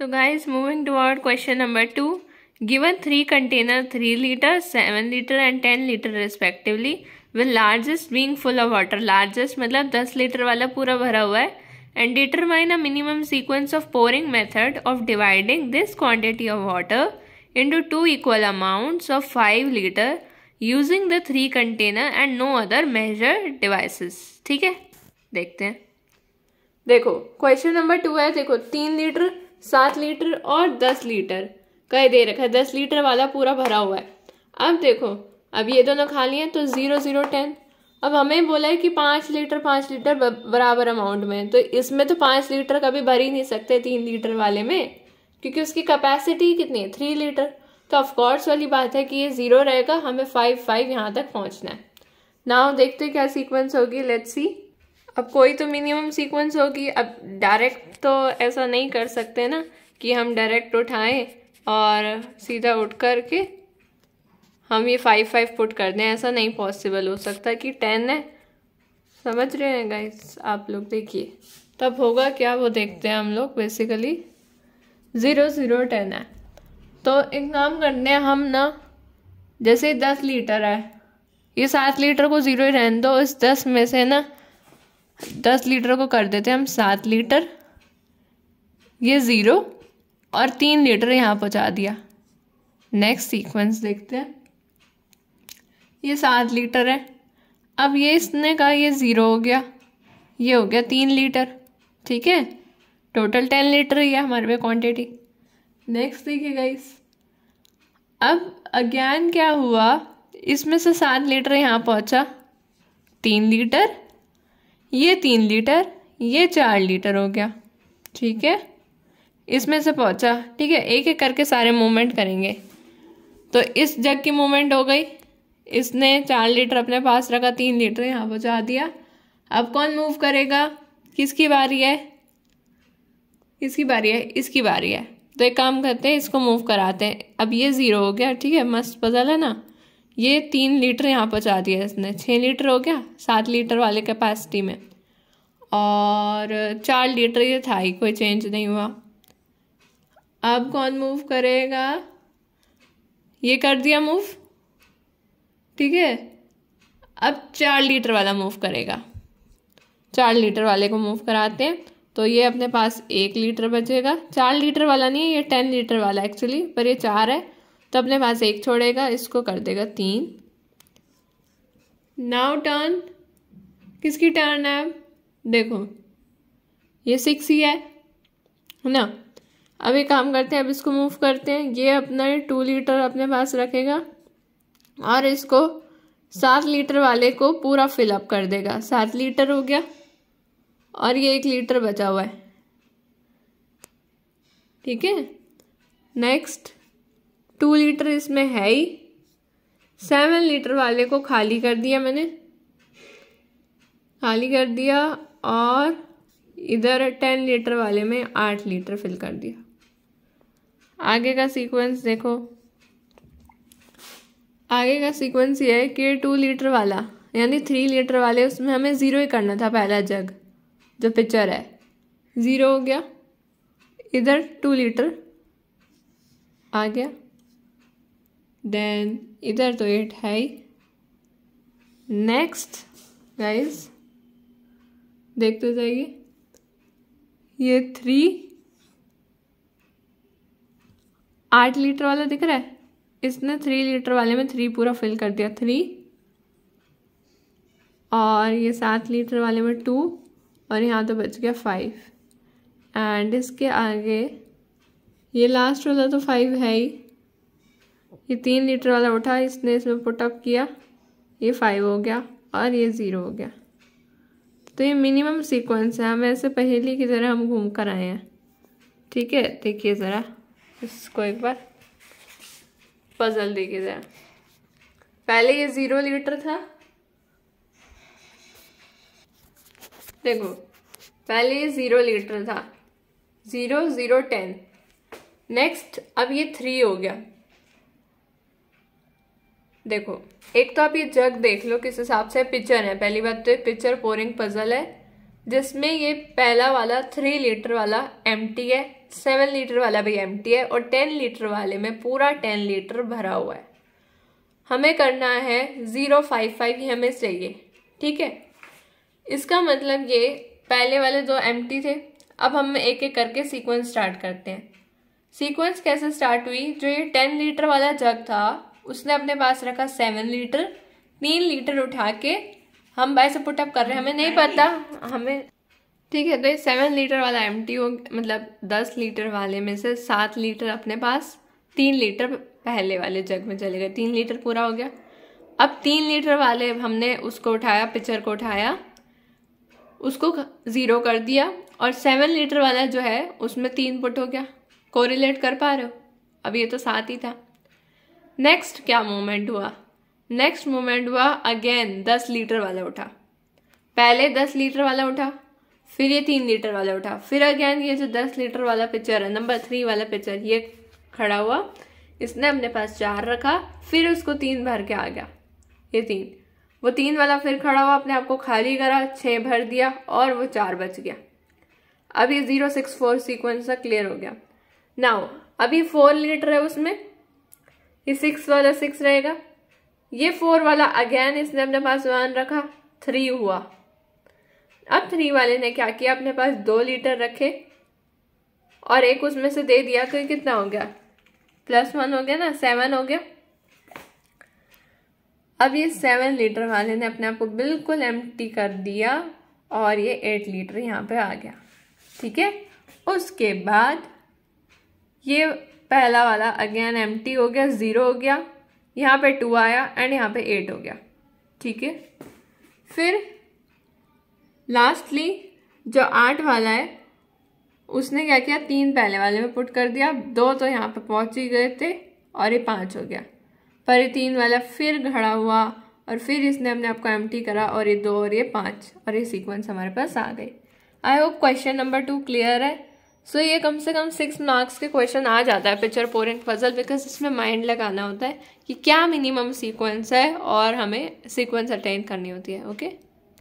So guys moving toward question number two given three container three litre seven litre and ten litre respectively will largest being full of water largest मतलब दस litre वाला पूरा भरा हुआ है and determine a minimum sequence of pouring method of dividing this quantity of water into two equal amounts of five litre using the three container and no other measure devices ठीक है देखते हैं देखो question number to है देखो तीन litre सात litre और दस लीटर कह दे रखा है दस लीटर वाला पूरा भरा हुआ है अब देखो अब ये दोनों खाली हैं तो ज़ीरो ज़ीरो टेन अब हमें बोला है कि पाँच लीटर पाँच लीटर बराबर अमाउंट में तो इसमें तो पाँच लीटर कभी भर ही नहीं सकते तीन लीटर वाले में क्योंकि उसकी कैपेसिटी कितनी है थ्री लीटर तो ऑफकोर्स वाली बात है कि ये ज़ीरो रहेगा हमें फाइव फाइव यहाँ तक पहुँचना है नाव देखते क्या सीक्वेंस होगी लेट्स सी अब कोई तो मिनिमम सीक्वेंस होगी अब डायरेक्ट तो ऐसा नहीं कर सकते ना कि हम डायरेक्ट उठाएं और सीधा उठ कर के हम ये फाइव फाइव पुट कर दें ऐसा नहीं पॉसिबल हो सकता कि टेन है समझ रहे हैं गाइस आप लोग देखिए तब होगा क्या वो देखते हैं हम लोग बेसिकली ज़ीरो ज़ीरो टेन है तो एक काम करते हैं हम ना जैसे दस लीटर है ये सात लीटर को ज़ीरो ही रहने दो इस दस में से ना दस लीटर को कर देते हैं हम सात लीटर ये ज़ीरो और तीन लीटर यहाँ पहुँचा दिया नेक्स्ट सीक्वेंस देखते हैं ये सात लीटर है अब ये इसने कहा ये ज़ीरो हो गया ये हो गया तीन लीटर ठीक है टोटल टेन लीटर ही है हमारे पे क्वांटिटी नेक्स्ट देखिए गाइस अब अज्ञान क्या हुआ इसमें से सात लीटर यहाँ पहुँचा तीन लीटर ये तीन लीटर ये चार लीटर हो गया ठीक है इसमें से पहुंचा ठीक है एक एक करके सारे मूवमेंट करेंगे तो इस जग की मूवमेंट हो गई इसने चार लीटर अपने पास रखा तीन लीटर यहाँ पहुँचा दिया अब कौन मूव करेगा किसकी बारी है किसकी बारी है इसकी बारी है तो एक काम करते हैं इसको मूव कराते हैं अब ये ज़ीरो हो गया ठीक है मस्त पजल है ना ये तीन लीटर यहाँ पहुँचा दिया इसने छः लीटर हो गया सात लीटर वाले कैपेसिटी में और चार लीटर ये था ही कोई चेंज नहीं हुआ अब कौन मूव करेगा ये कर दिया मूव ठीक है अब चार लीटर वाला मूव करेगा चार लीटर वाले को मूव कराते हैं तो ये अपने पास एक लीटर बचेगा चार लीटर वाला नहीं है ये टेन लीटर वाला एक्चुअली पर ये चार है तो अपने पास एक छोड़ेगा इसको कर देगा तीन नाउ टर्न किसकी टर्न है देखो ये सिक्स ही है ना अब एक काम करते हैं अब इसको मूव करते हैं ये अपना टू लीटर अपने पास रखेगा और इसको सात लीटर वाले को पूरा फिलअप कर देगा सात लीटर हो गया और ये एक लीटर बचा हुआ है ठीक है नेक्स्ट टू लीटर इसमें है ही सेवन लीटर वाले को खाली कर दिया मैंने खाली कर दिया और इधर टेन लीटर वाले में आठ लीटर फिल कर दिया आगे का सीक्वेंस देखो आगे का सीक्वेंस ये है कि टू लीटर वाला यानी थ्री लीटर वाले उसमें हमें ज़ीरो ही करना था पहला जग जो पिक्चर है ज़ीरो हो गया इधर टू लीटर आ गया देन इधर तो एट है नेक्स्ट गाइस देखते जाइए ये थ्री आठ लीटर वाला दिख रहा है इसने थ्री लीटर वाले में थ्री पूरा फिल कर दिया थ्री और ये सात लीटर वाले में टू और यहाँ तो बच गया फाइव एंड इसके आगे ये लास्ट वाला तो फाइव है ही ये तीन लीटर वाला उठा इसने इसमें पुटअप किया ये फाइव हो गया और ये ज़ीरो हो गया तो ये मिनिमम सीक्वेंस है हम ऐसे पहेली की तरह हम घूम कर आए हैं ठीक है देखिए ज़रा इसको एक बार पजल देखिए ज़रा पहले ये ज़ीरो लीटर था देखो पहले ये ज़ीरो लीटर था ज़ीरो ज़ीरो टेन नेक्स्ट अब ये थ्री हो गया देखो एक तो आप ये जग देख लो किस हिसाब से पिक्चर है पहली बात तो ये पिक्चर पोरिंग पजल है जिसमें ये पहला वाला थ्री लीटर वाला एम है सेवन लीटर वाला भी एम है और टेन लीटर वाले में पूरा टेन लीटर भरा हुआ है हमें करना है ज़ीरो फाइव फाइव ही हमें चाहिए ठीक है इसका मतलब ये पहले वाले दो एम थे अब हम एक एक करके सीक्वेंस स्टार्ट करते हैं सीक्वेंस कैसे स्टार्ट हुई जो ये टेन लीटर वाला जग था उसने अपने पास रखा सेवन लीटर तीन लीटर उठा के हम ऐसे पुटअप कर रहे हैं हमें नहीं पता हमें ठीक है तो ये सेवन लीटर वाला एम हो मतलब दस लीटर वाले में से सात लीटर अपने पास तीन लीटर पहले वाले जग में चले गए तीन लीटर पूरा हो गया अब तीन लीटर वाले हमने उसको उठाया पिक्चर को उठाया उसको ज़ीरो कर दिया और सेवन लीटर वाला जो है उसमें तीन पुट हो गया कोरिलेट कर पा रहे हो अब ये तो सात ही था नेक्स्ट क्या मोमेंट हुआ नेक्स्ट मोमेंट हुआ अगेन दस लीटर वाला उठा पहले दस लीटर वाला उठा फिर ये तीन लीटर वाला उठा फिर अगेन ये जो दस लीटर वाला पिक्चर है नंबर थ्री वाला पिक्चर ये खड़ा हुआ इसने अपने पास चार रखा फिर उसको तीन भर के आ गया ये तीन वो तीन वाला फिर खड़ा हुआ अपने आप को खाली करा छः भर दिया और वो चार बच गया अब ये ज़ीरो सिक्स फोर सीक्वेंस का क्लियर हो गया नाउ अभी फोर लीटर है उसमें ये सिक्स वाला सिक्स रहेगा ये फोर वाला अगेन इसने अपने पास वन रखा थ्री हुआ अब थ्री वाले ने क्या किया अपने पास दो लीटर रखे और एक उसमें से दे दिया तो ये कितना हो गया प्लस वन हो गया ना सेवन हो गया अब ये सेवन लीटर वाले ने अपने आप को बिल्कुल एम कर दिया और ये एट लीटर यहाँ पे आ गया ठीक है उसके बाद ये पहला वाला अगेन एम हो गया ज़ीरो हो गया यहाँ पे टू आया एंड यहाँ पे एट हो गया ठीक है फिर लास्टली जो आठ वाला है उसने क्या किया तीन पहले वाले में पुट कर दिया दो तो यहाँ पे पहुँच ही गए थे और ये पाँच हो गया पर ये तीन वाला फिर घड़ा हुआ और फिर इसने अपने आप को एम करा और ये दो और ये पाँच और ये सीक्वेंस हमारे पास आ गए I hope question number two clear है सो so, ये कम से कम सिक्स मार्क्स के क्वेश्चन आ जाता है picture pour in puzzle because इसमें माइंड लगाना होता है कि क्या मिनिमम सीक्वेंस है और हमें सीक्वेंस अटेंड करनी होती है ओके okay?